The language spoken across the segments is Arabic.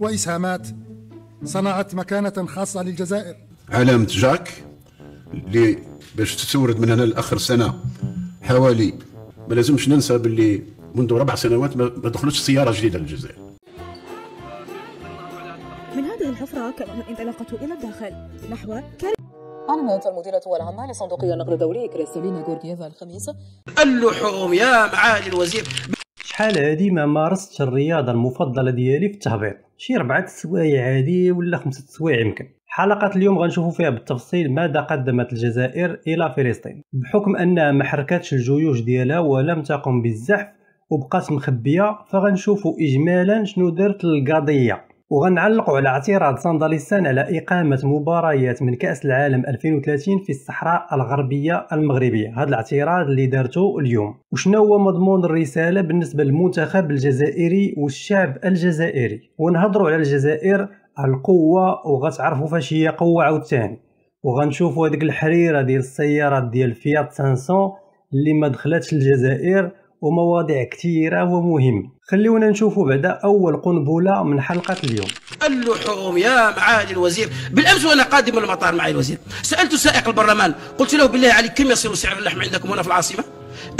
وإسهامات صنعت مكانة خاصة للجزائر علامة جاك اللي باش تتورد من هنا لاخر سنه حوالي ما لازمش ننسى باللي منذ ربع سنوات ما دخلتش سياره جديده للجزائر من هذه الحفره كانت انطلاقة الى الداخل نحو كاري أعلنت المديرة العامة لصندوق النقد الدولي كريستالينا غورديفا الخميس اللحوم يا معالي الوزير شحال هذه ما مارستش الرياضة المفضلة ديالي في التهبيط شي ربعة السوايع عادي ولا خمسة السوايع يمكن حلقة اليوم غنشوفوا فيها بالتفصيل ماذا قدمت الجزائر إلى فلسطين بحكم أنها ما الجيوش ديالها ولم تقم بالزحف وبقات مخبية فغنشوفوا إجمالا شنو دارت القضية وغنعلقوا على اعتراض صندلستان على إقامة مباريات من كأس العالم 2030 في الصحراء الغربية المغربية هذا الاعتراض اللي دارته اليوم وشنو هو مضمون الرسالة بالنسبة للمنتخب الجزائري والشعب الجزائري ونهضروا على الجزائر القوة وغتعرفوا فاش هي قوة عاوتاني وغنشوفوا هذيك الحريرة ديال السيارات ديال فيات 500 اللي ما دخلتش الجزائر ومواضيع كثيرة ومهمة خليونا نشوفوا بعدا أول قنبلة من حلقة اليوم اللحوم يا معالي الوزير بالأمس وأنا قادم من المطار معالي الوزير سألت سائق البرلمان قلت له بالله عليك كم يصير سعر اللحم عندكم هنا في العاصمة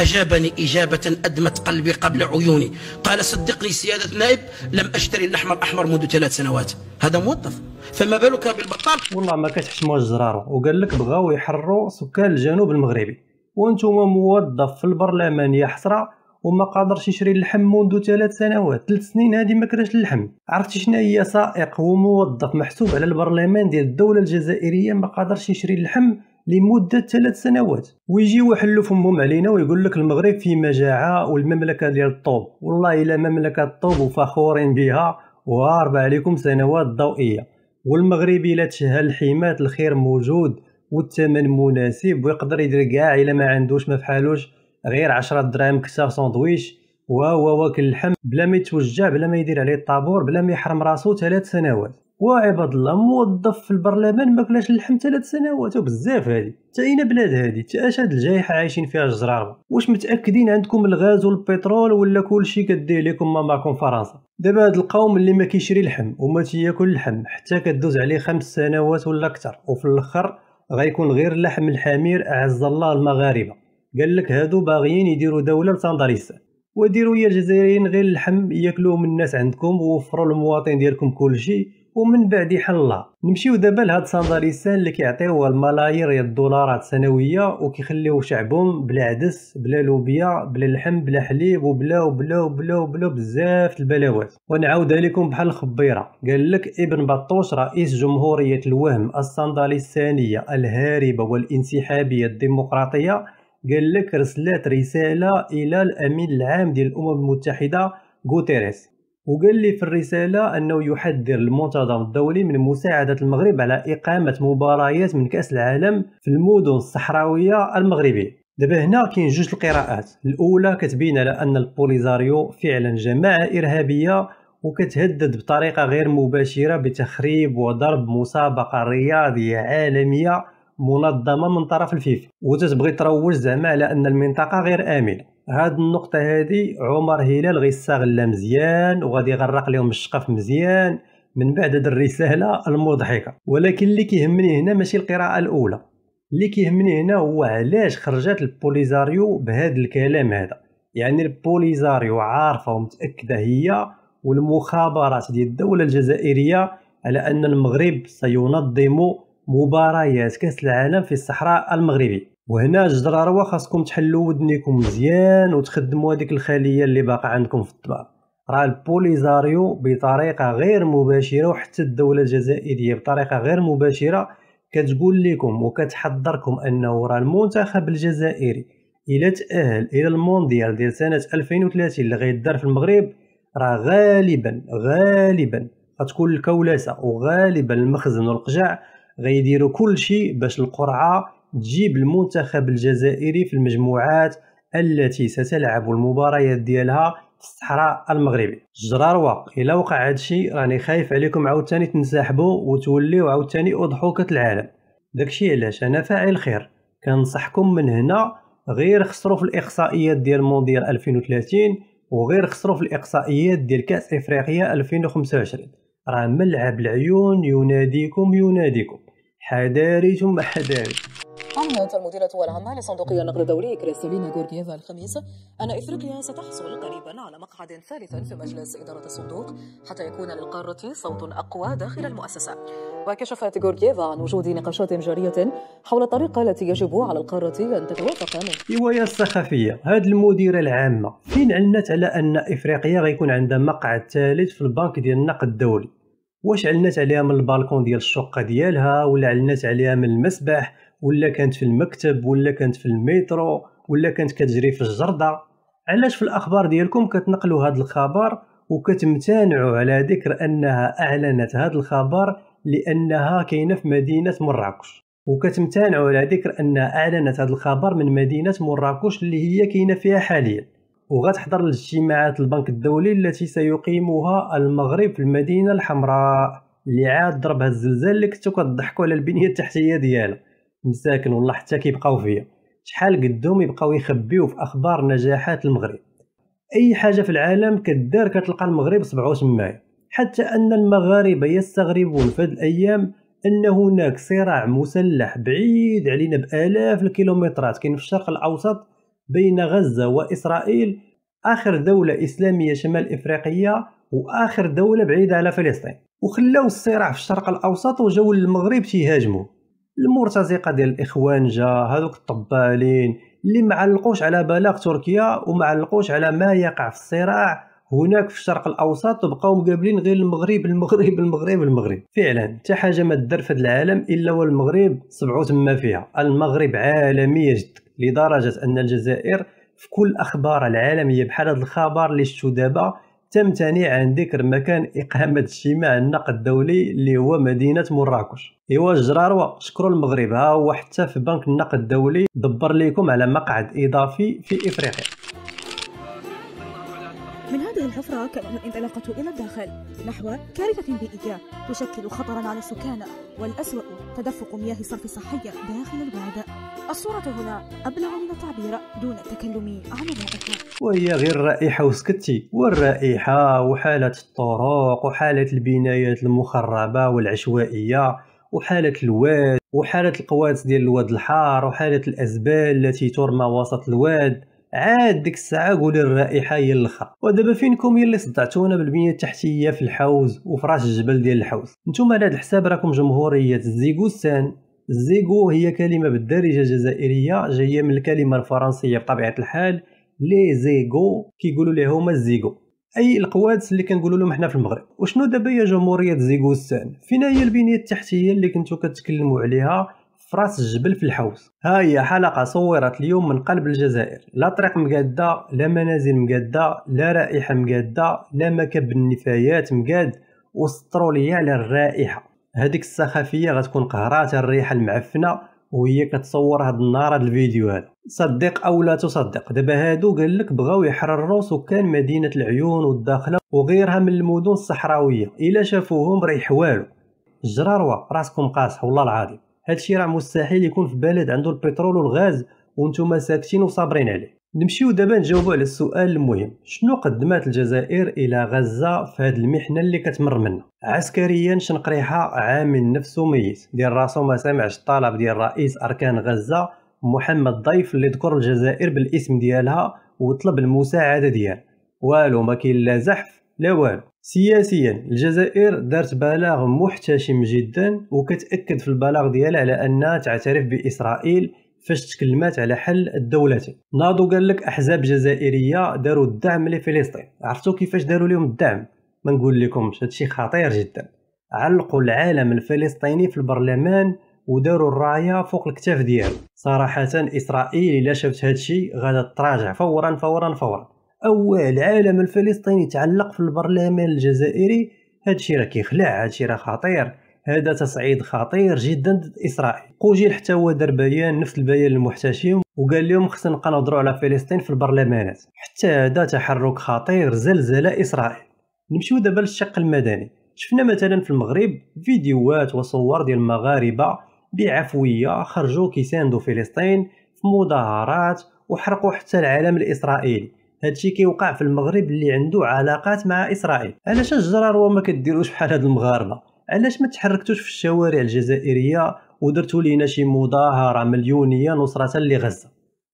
أجابني إجابة أدمت قلبي قبل عيوني قال صدقني سيادة نائب لم أشتري اللحم الأحمر منذ ثلاث سنوات هذا موظف فما بالك بالبطال والله ما كتحشموش الزرار وقال لك بغاو يحرروا سكان الجنوب المغربي وانتم موظف في البرلمان يا حسره وما قادرش يشري اللحم منذ ثلاث سنوات ثلاث سنين هذه ما كراش اللحم عرفتي شنو هي سائق وموظف محسوب على البرلمان ديال الدوله الجزائريه ما قادرش يشري اللحم لمده ثلاث سنوات ويجيو يحلوا فمهم علينا ويقول لك المغرب في مجاعه والمملكه ديال الطوب والله الا مملكه الطوب وفخورين بها وهارب عليكم سنوات ضوئيه والمغرب الا تشهى الحمات الخير موجود والثمن مناسب ويقدر يدير كاع الا ما عندوش ما فحالوش غير 10 دراهم كثر ساندويش وهو واكل اللحم بلا ما يتوجع بلا ما يدير عليه الطابور بلا ما يحرم راسو ثلاث سنوات وعباد الله موظف في البرلمان ما كلاش اللحم ثلاث سنوات وبزاف هادي تا اين بلاد هادي تا اش هاد الجائحه عايشين فيها الجزرار واش متاكدين عندكم الغاز والبترول ولا كلشي كدير لكم معكم فرنسا دابا هاد القوم اللي ما كيشري لحم وما تياكل لحم حتى كدوز عليه خمس سنوات ولا اكثر وفي الاخر غيكون غير اللحم الحمير اعز الله المغاربه قال لك هادو باغيين يديروا دوله لساندريس وديروا يا الجزائريين غير اللحم ياكلوه من الناس عندكم ووفروا للمواطن ديالكم كل شيء ومن بعد الله نمشيو دابا لهاد سانداريسان اللي كيعطيوه الملايير ديال الدولارات سنويه وكيخليو شعبهم بلا عدس بلا لوبيا بلا لحم بلا حليب وبلا وبلا وبلا وبلا بزاف البلاوات ونعاود لكم بحال الخبيره قال لك ابن بطوش رئيس جمهوريه الوهم السانداليسانيه الهاربه والانسحابيه الديمقراطيه قال لك رسلات رساله الى الامين العام ديال الامم المتحده غوتيريس وقال لي في الرسالة أنه يحذر المنتظم الدولي من مساعدة المغرب على إقامة مباريات من كأس العالم في المدن الصحراوية المغربية دابا هنا كاين جوج القراءات الاولى كتبين على ان البوليزاريو فعلا جماعه ارهابيه وكتهدد بطريقه غير مباشره بتخريب وضرب مسابقه رياضيه عالميه منظمه من طرف الفيفا وتتبغي تروج زعما على ان المنطقه غير امنه هاد النقطة هادي عمر هلال غيستغلها مزيان وغادي يغرق لهم الشقف مزيان من بعد هاد الرسالة المضحكة ولكن اللي كيهمني هنا ماشي القراءة الأولى اللي كيهمني هنا هو علاش خرجات البوليزاريو بهاد الكلام هذا يعني البوليزاريو عارفة ومتأكدة هي والمخابرات ديال الدولة الجزائرية على أن المغرب سينظم مباريات كأس العالم في الصحراء المغربي وهنا الجدراروا خاصكم تحلوا ودنيكم مزيان وتخدموا هذيك الخليه اللي باقا عندكم في الطباق راه البوليزاريو بطريقه غير مباشره وحتى الدوله الجزائريه بطريقه غير مباشره كتقول لكم وكتحضركم انه راه المنتخب الجزائري الى تاهل الى المونديال ديال سنه 2030 اللي غيدار في المغرب راه غالبا غالبا غتكون الكولاسه وغالبا المخزن والقجاع غيديروا كل شيء باش القرعه تجيب المنتخب الجزائري في المجموعات التي ستلعب المباريات ديالها في الصحراء المغربي واق الى وقع هادشي راني خايف عليكم عاوتاني تنسحبوا وتوليو عاوتاني اضحوكة العالم داكشي علاش انا فاعل خير كنصحكم من هنا غير خسروا في الاقصائيات ديال مونديال 2030 وغير خسروا في الاقصائيات ديال كاس افريقيا 2025 راه ملعب العيون يناديكم يناديكم حذاري ثم حذاري أعلنت المديرة العامة لصندوقية النقد الدولي كريستالينا جورجيفا الخميس أن إفريقيا ستحصل قريبا على مقعد ثالث في مجلس إدارة الصندوق حتى يكون للقارة صوت أقوى داخل المؤسسة وكشفت جورجيفا عن وجود نقاشات جارية حول الطريقة التي يجب على القارة أن تتوافق منها هواية الصحفية هذه المديرة العامة فين علنت على أن إفريقيا غيكون عندها مقعد ثالث في البنك ديال النقد الدولي واش علنت عليها من البالكون ديال الشقة ديالها ولا علنت عليها من المسبح ولا كانت في المكتب ولا كانت في المترو ولا كانت كتجري في الجرده علاش في الاخبار ديالكم كتنقلوا هذا الخبر وكتمتنعوا على ذكر انها اعلنت هذا الخبر لانها كاينه في مدينه مراكش وكتمتنعوا على ذكر انها اعلنت هذا الخبر من مدينه مراكش اللي هي كاينه فيها حاليا وغتحضر الاجتماعات البنك الدولي التي سيقيمها المغرب في المدينه الحمراء اللي عاد ضربها الزلزال اللي كنتو كتضحكوا على البنيه التحتيه ديالها مساكن والله حتى كيبقاو فيا شحال قدهم يبقاو يخبيو في اخبار نجاحات المغرب اي حاجه في العالم كدار كتلقى المغرب صبعو تمايا حتى ان المغاربه يستغربون في هذه الايام ان هناك صراع مسلح بعيد علينا بالاف الكيلومترات كاين في الشرق الاوسط بين غزه واسرائيل اخر دوله اسلاميه شمال افريقيه واخر دوله بعيده على فلسطين وخلاو الصراع في الشرق الاوسط وجاو للمغرب تيهاجموا المرتزقه ديال الاخوان جا هذوك الطبالين اللي معلقوش على بلاغ تركيا ومعلقوش على ما يقع في الصراع هناك في الشرق الاوسط بقاو مقابلين غير المغرب المغرب المغرب المغرب فعلا حتى حاجه ما دار في العالم الا والمغرب سبعو تما فيها المغرب عالمي جد لدرجه ان الجزائر في كل اخبار العالميه بحال هذا الخبر اللي شفتو دابا تمتنع عن ذكر مكان إقامة اجتماع النقد الدولي اللي هو مدينة مراكش إوا الجراروة شكروا المغرب ها هو حتى في بنك النقد الدولي دبر ليكم على مقعد إضافي في إفريقيا هذه الحفرة كانت انطلاقة إلى الداخل نحو كارثة بيئية تشكل خطرا على السكان والأسوأ تدفق مياه صرف صحية داخل الوعد الصورة هنا أبلغ من التعبير دون التكلم عن الرائحة وهي غير رائحة وسكتي والرائحة وحالة الطرق وحالة البنايات المخربة والعشوائية وحالة الواد وحالة القوات ديال الواد الحار وحالة الأزبال التي ترمى وسط الواد عاد ديك الساعه قولي الرائحه هي اللخر ودابا فينكم يلي اللي صدعتونا بالبنيه التحتيه في الحوز وفراش الجبل ديال الحوز نتوما على هاد الحساب راكم جمهوريه الزيغوسان الزيغو هي كلمه بالدارجه الجزائريه جايه من الكلمه الفرنسيه بطبيعه الحال لي زيغو كيقولوا ليه هما الزيغو اي القوادس اللي كنقولوا لهم حنا في المغرب وشنو دابا هي جمهوريه زيغوسان فين هي البنيه التحتيه اللي كنتو كتكلموا عليها في راس الجبل في الحوس ها هي حلقة صورت اليوم من قلب الجزائر لا طريق مقادة لا منازل مقادة لا رائحة مقادة لا مكب النفايات مقاد وسطروا على الرائحة هذيك السخافية غتكون قهرات الريحة المعفنة وهي كتصور هاد النهار هاد الفيديو هاد صدق او لا تصدق دابا هادو قال لك بغاو يحرروا سكان مدينه العيون والداخله وغيرها من المدن الصحراويه الا شافوهم ريح والو جراروا راسكم قاصح والله العظيم هادشي راه مستحيل يكون في بلد عنده البترول والغاز وانتم ساكتين وصابرين عليه نمشيو دابا نجاوبو على السؤال المهم شنو قدمات الجزائر الى غزه في هاد المحنه اللي كتمر منا عسكريا شنقريحه عامل نفسه ميت ديال راسو ما سمعش الطلب ديال رئيس اركان غزه محمد ضيف اللي ذكر الجزائر بالاسم ديالها وطلب المساعده ديالها والو ما كاين لا زحف لا والو سياسيا الجزائر دارت بلاغ محتشم جدا وكتأكد في البلاغ ديالها على أنها تعترف بإسرائيل فاش تكلمات على حل الدولتين ناضو قال لك احزاب جزائريه داروا الدعم لفلسطين عرفتوا كيفاش داروا لهم الدعم ما نقول لكم هادشي خطير جدا علقوا العالم الفلسطيني في البرلمان وداروا الرايه فوق الكتاف ديالو صراحه اسرائيل الا شافت هادشي غادا تراجع فورا فورا فورا او العالم الفلسطيني تعلق في البرلمان الجزائري هادشي راه كيخلع هادشي راه خطير هذا تصعيد خطير جدا ضد اسرائيل قوجي حتى هو دار بيان نفس البيان المحتشم وقال لهم خصنا نبقى نهضروا على فلسطين في البرلمانات حتى هذا تحرك خطير زلزل اسرائيل نمشيو دابا للشق المدني شفنا مثلا في المغرب فيديوهات وصور ديال المغاربه بعفويه خرجوا كيساندوا فلسطين في مظاهرات وحرقوا حتى العالم الاسرائيلي هادشي كيوقع في المغرب اللي عنده علاقات مع اسرائيل علاش الجرار وما كديروش بحال هاد المغاربه علاش ما تحركتوش في الشوارع الجزائريه ودرتو لينا شي مظاهره مليونيه نصره لغزه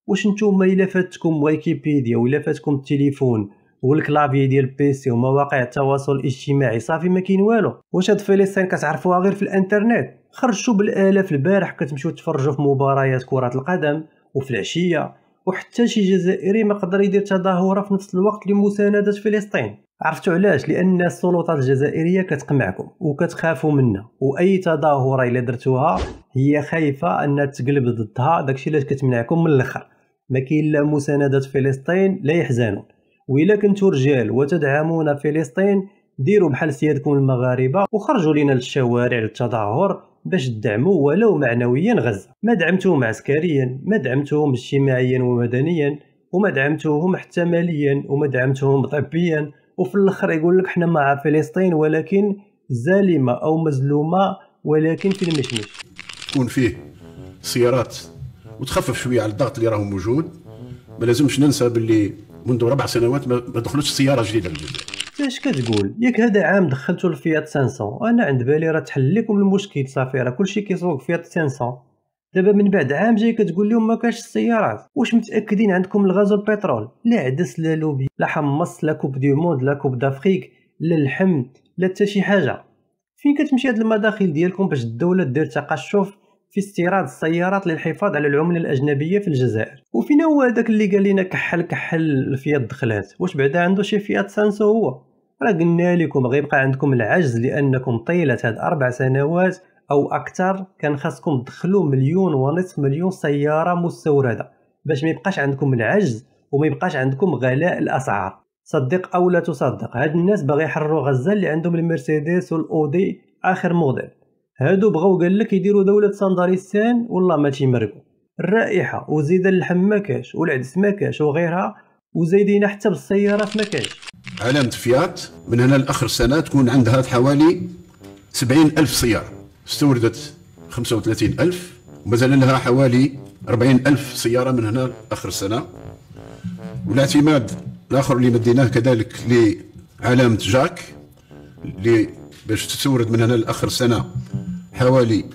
واش نتوما الا فاتكم ويكيبيديا ولا فاتكم التليفون والكلافي ديال البيسي ومواقع التواصل الاجتماعي صافي ما كاين والو واش هاد فلسطين كتعرفوها غير في الانترنت خرجوا بالالاف البارح كتمشيو تفرجوا في مباريات كره القدم وفي العشيه وحتى شي جزائري ما قدر يدير تظاهره في نفس الوقت لمسانده فلسطين عرفتوا علاش لان السلطات الجزائريه كتقمعكم وكتخافوا منا واي تظاهره الا درتوها هي خايفه انها تقلب ضدها داكشي علاش كتمنعكم من الاخر ما كاين لا مساندة فلسطين لا يحزنون وإلا كنتو رجال وتدعمون فلسطين ديروا بحال سيادكم المغاربة وخرجوا لنا للشوارع للتظاهر باش تدعموا ولو معنويا غزة ما دعمتهم عسكريا ما دعمتهم اجتماعيا ومدنيا وما دعمتهم حتى ماليا وما دعمتهم طبيا وفي الاخر يقول لك حنا مع فلسطين ولكن زالمة أو مظلومة ولكن في المشمش تكون فيه سيارات وتخفف شويه على الضغط اللي راه موجود ما لازمش ننسى باللي منذ ربع سنوات ما دخلتش سياره جديده للجزائر اش كتقول ياك هذا عام دخلتو الفيات 500 انا عند بالي راه تحل لكم المشكل صافي راه كلشي كيسوق فيات 500 دابا من بعد عام جاي كتقول لهم ما كاش السيارات واش متاكدين عندكم الغاز والبترول لا عدس لا لوبي لا حمص لا كوب دي موند لا كوب دافريك لا اللحم لا حتى شي حاجه فين كتمشي هاد المداخل ديالكم باش الدوله دير تقشف في استيراد السيارات للحفاظ على العمله الاجنبيه في الجزائر وفين هو هذاك اللي قال لنا كحل كحل الفيات دخلات واش بعدا عنده شي فيات سانسو هو راه قلنا لكم غيبقى عندكم العجز لانكم طيله هاد اربع سنوات او اكثر كان خاصكم تدخلوا مليون ونصف مليون سياره مستورده باش ما يبقاش عندكم العجز وما يبقاش عندكم غلاء الاسعار صدق او لا تصدق هاد الناس باغي يحرروا غزه اللي عندهم المرسيدس والاودي اخر موديل هادو بغاو قال لك يديروا دوله سانداريستان والله ما تيمرقوا الرائحه وزيد اللحم ما كاش والعدس ما كاش وغيرها وزايدين حتى بالسيارات ما كاينش علامة فيات من هنا لآخر سنة تكون عندها حوالي 70 ألف سيارة استوردت 35 ألف ومازال لها حوالي 40 ألف سيارة من هنا لآخر السنة والاعتماد الآخر اللي مديناه كذلك لعلامة جاك اللي باش تستورد من هنا لآخر السنة حوالي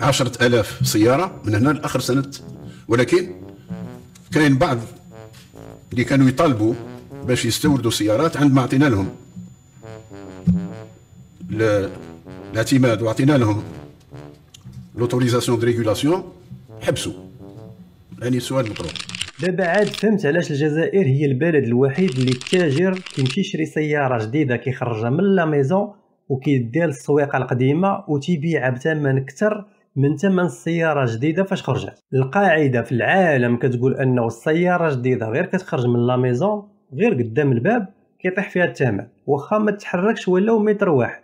10000 ألاف سيارة من هنا لآخر سنة ولكن كاين بعض اللي كانوا يطالبوا باش يستوردوا سيارات عندما اعطينا عطينا لهم الاعتماد واعطينا لهم لوتوريزاسيون دو ريغولاسيون حبسوا يعني السؤال المطروح دابا عاد فهمت علاش الجزائر هي البلد الوحيد اللي التاجر كيمشي يشري سياره جديده كيخرجها من لا ميزون وكيديها للسويقه القديمه وتبيعها بثمن اكثر من ثمن السياره جديده فاش خرجت القاعده في العالم كتقول انه السياره جديده غير كتخرج من لاميزون غير قدام الباب كيطيح فيها الثمن واخا ما تحركش ولو متر واحد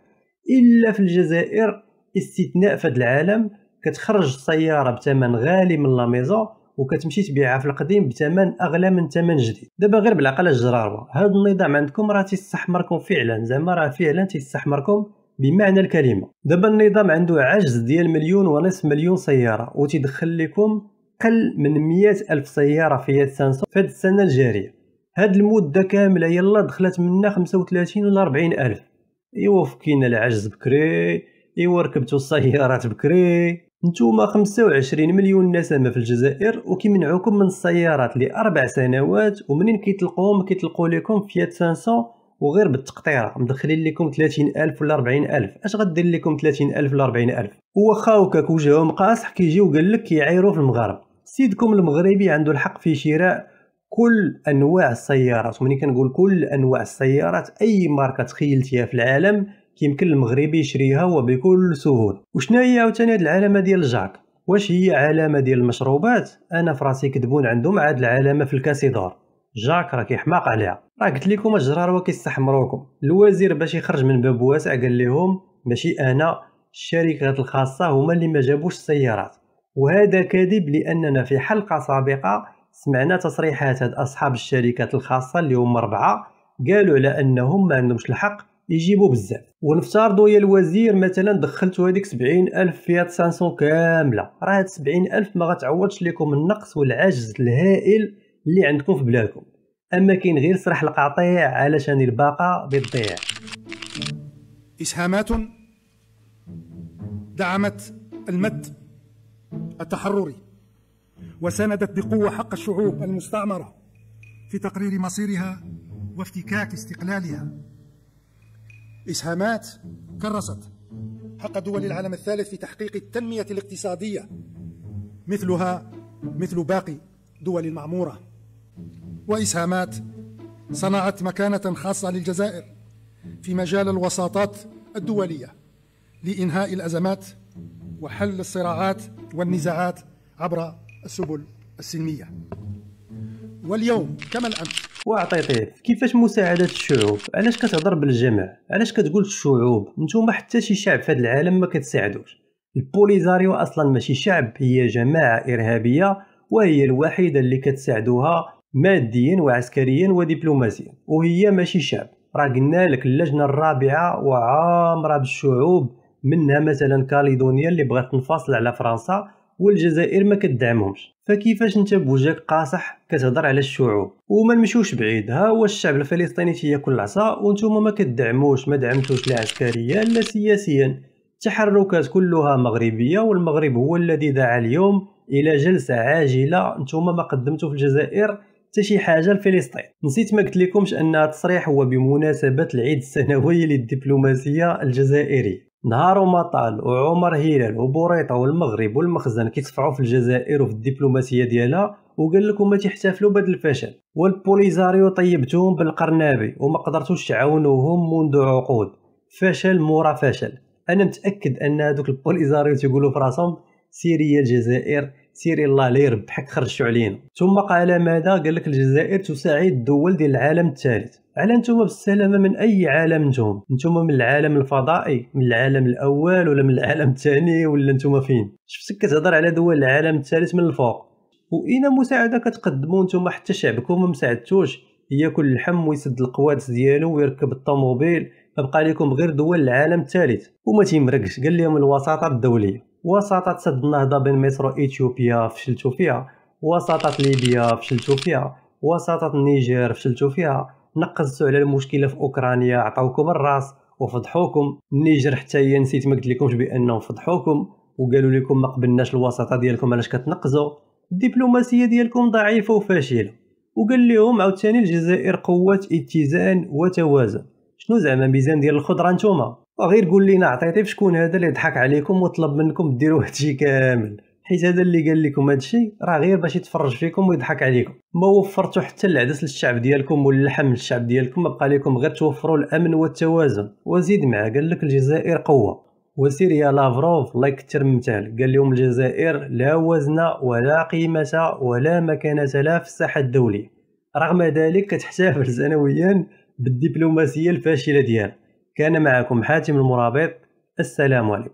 الا في الجزائر استثناء في هذا العالم كتخرج السياره بثمن غالي من لاميزون وكتمشي تبيعها في القديم بثمن اغلى من ثمن جديد دابا غير بالعقل الجراره هذا النظام عندكم راه تيستحمركم فعلا زعما راه فعلا تيستحمركم بمعنى الكلمه دابا النظام عنده عجز ديال مليون ونصف مليون سياره وتدخل لكم قل من مئة ألف سيارة في هاد السنة في هاد السنة الجارية هاد المدة كاملة يلا دخلت منا خمسة وثلاثين ولا ربعين ألف إوا فكينا العجز بكري إوا ركبتو السيارات بكري نتوما خمسة وعشرين مليون نسمة في الجزائر وكيمنعوكم من السيارات لأربع سنوات ومنين كيطلقوهم كيطلقوا لكم فيات 500 وغير بالتقطيره مدخلين لكم 30000 ولا 40000 اش غدير لكم 30000 ولا 40000 هو هكاك وجههم قاصح كيجي وقال لك كيعايروا في المغرب سيدكم المغربي عنده الحق في شراء كل انواع السيارات وملي كنقول كل انواع السيارات اي ماركه تخيلتيها في العالم كيمكن المغربي يشريها وبكل سهوله وشنو هي عاوتاني هاد العلامه ديال جاك واش هي علامه ديال المشروبات انا فراسي كتبون عندهم عاد العلامه في الكاسيدور جاك راه كيحماق عليها راه قلت لكم الجراروا كيستحمروكم الوزير باش يخرج من باب واسع قال لهم ماشي انا الشركات الخاصه هما اللي ما جابوش السيارات وهذا كذب لاننا في حلقه سابقه سمعنا تصريحات هاد اصحاب الشركات الخاصه اللي هما اربعه قالوا على انهم ما عندهمش الحق يجيبوا بزاف ونفترضوا يا الوزير مثلا دخلتوا هذيك سبعين الف فيات سانسون كامله راه هاد الف ما غتعوضش لكم النقص والعجز الهائل اللي عندكم في بلادكم اما كاين غير سرح القطيع علشان الباقه بتضيع اسهامات دعمت المد التحرري وساندت بقوه حق الشعوب المستعمره في تقرير مصيرها وافتكاك استقلالها اسهامات كرست حق دول العالم الثالث في تحقيق التنميه الاقتصاديه مثلها مثل باقي دول المعموره وإسهامات صنعت مكانة خاصة للجزائر في مجال الوساطات الدولية لإنهاء الأزمات وحل الصراعات والنزاعات عبر السبل السلمية واليوم كما الأمس وعطيطيف كيفاش مساعدة الشعوب علاش كتهضر بالجمع علاش كتقول الشعوب نتوما حتى شي شعب في هذا العالم ما كتساعدوش البوليزاريو اصلا ماشي شعب هي جماعه ارهابيه وهي الوحيده اللي كتساعدوها ماديا وعسكريا ودبلوماسيا وهي ماشي شعب راه قلنا لك اللجنه الرابعه وعامره بالشعوب منها مثلا كاليدونيا اللي بغات تنفصل على فرنسا والجزائر ما كتدعمهمش فكيفاش انت بوجهك قاصح كتهضر على الشعوب وما نمشوش بعيد ها هو الشعب الفلسطيني تياكل العصا وانتم ما كتدعموش ما دعمتوش لا عسكريا لا سياسيا تحركات كلها مغربيه والمغرب هو الذي دعا اليوم الى جلسه عاجله انتم ما قدمتو في الجزائر حتى شي حاجه لفلسطين نسيت ما قلت لكمش ان التصريح هو بمناسبه العيد السنوي للدبلوماسيه الجزائريه نهار ومطال وعمر هلال وبوريطه والمغرب والمخزن كيتصفعوا في الجزائر وفي الدبلوماسيه ديالها وقال لكم ما تحتفلوا بهذا الفشل والبوليزاريو طيبتهم بالقرنابي وما قدرتوش تعاونوهم منذ عقود فشل مورا فشل انا متاكد ان هذوك البوليزاريو تيقولوا في راسهم سيريا الجزائر سير الله لي يربحك خرجتو علينا ثم قال ماذا قال لك الجزائر تساعد الدول ديال العالم الثالث على نتوما بالسلامة من أي عالم نتوما نتوما من العالم الفضائي من العالم الأول ولا من العالم الثاني ولا نتوما فين شفتك كتهضر على دول العالم الثالث من الفوق وإن مساعدة كتقدموا نتوما حتى شعبكم ما مساعدتوش ياكل اللحم ويسد القوادس ديالو ويركب الطوموبيل فبقى لكم غير دول العالم الثالث وما تيمركش قال لهم الوساطة الدولية وساطات سد النهضة بين مترو إثيوبيا فشلتو فيها وساطات ليبيا فشلتو فيها وساطات النيجر فشلتو فيها نقزتو على المشكلة في أوكرانيا عطاوكم الراس وفضحوكم النيجر حتى هي نسيت ما بأنهم فضحوكم وقالوا لكم ما قبلناش الوساطة ديالكم علاش كتنقزو الدبلوماسية ديالكم ضعيفة وفاشلة وقال لهم عاوتاني الجزائر قوة اتزان وتوازن شنو زعما ميزان ديال الخضرة نتوما غير قول لينا عطيتي شكون هذا اللي ضحك عليكم وطلب منكم ديروا هادشي كامل حيت هذا اللي قال لكم هادشي راه غير باش يتفرج فيكم ويضحك عليكم ما وفرتوا حتى العدس للشعب ديالكم واللحم للشعب ديالكم ما بقى لكم غير توفروا الامن والتوازن وزيد معاه قال لك الجزائر قوه يا لافروف الله يكثر من قال لهم الجزائر لا وزن ولا قيمه ولا مكانه لها في الساحه الدوليه رغم ذلك كتحتفل سنويا بالدبلوماسيه الفاشله ديالها كان معكم حاتم المرابط السلام عليكم